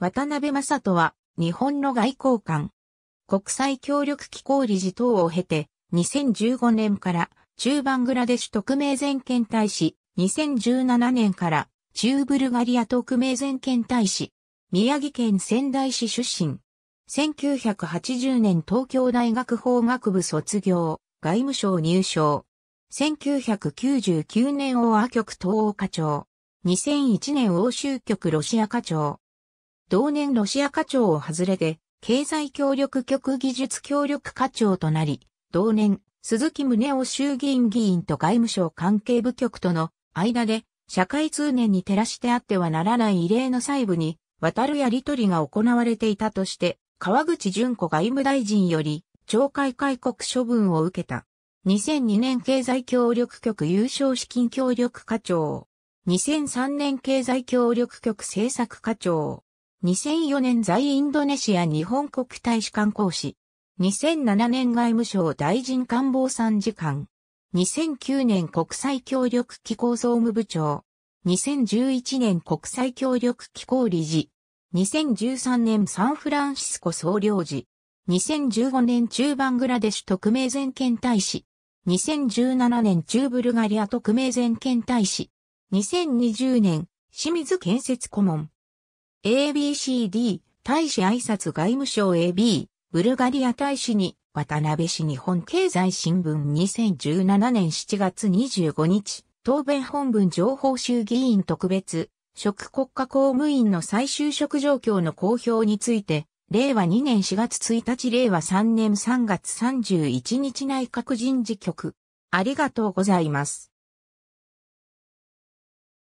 渡辺正人は、日本の外交官。国際協力機構理事等を経て、2015年から中バングラデシュ特命全権大使、2017年から中ブルガリア特命全権大使、宮城県仙台市出身。1980年東京大学法学部卒業、外務省入省。1999年大和局東欧課長。2001年欧州局ロシア課長。同年ロシア課長を外れて、経済協力局技術協力課長となり、同年、鈴木宗男衆議院議員と外務省関係部局との間で、社会通念に照らしてあってはならない異例の細部に、渡るやり取りが行われていたとして、川口淳子外務大臣より、懲戒戒告処分を受けた。2002年経済協力局優勝資金協力課長。2003年経済協力局政策課長。2004年在インドネシア日本国大使館講師。2007年外務省大臣官房参事官。2009年国際協力機構総務部長。2011年国際協力機構理事。2013年サンフランシスコ総領事。2015年中バングラデシュ特命全権大使。2017年中ブルガリア特命全権大使。2020年清水建設顧問。ABCD 大使挨拶外務省 AB ブルガリア大使に渡辺氏日本経済新聞2017年7月25日答弁本文情報衆議院特別職国家公務員の再就職状況の公表について令和2年4月1日令和3年3月31日内閣人事局ありがとうございます。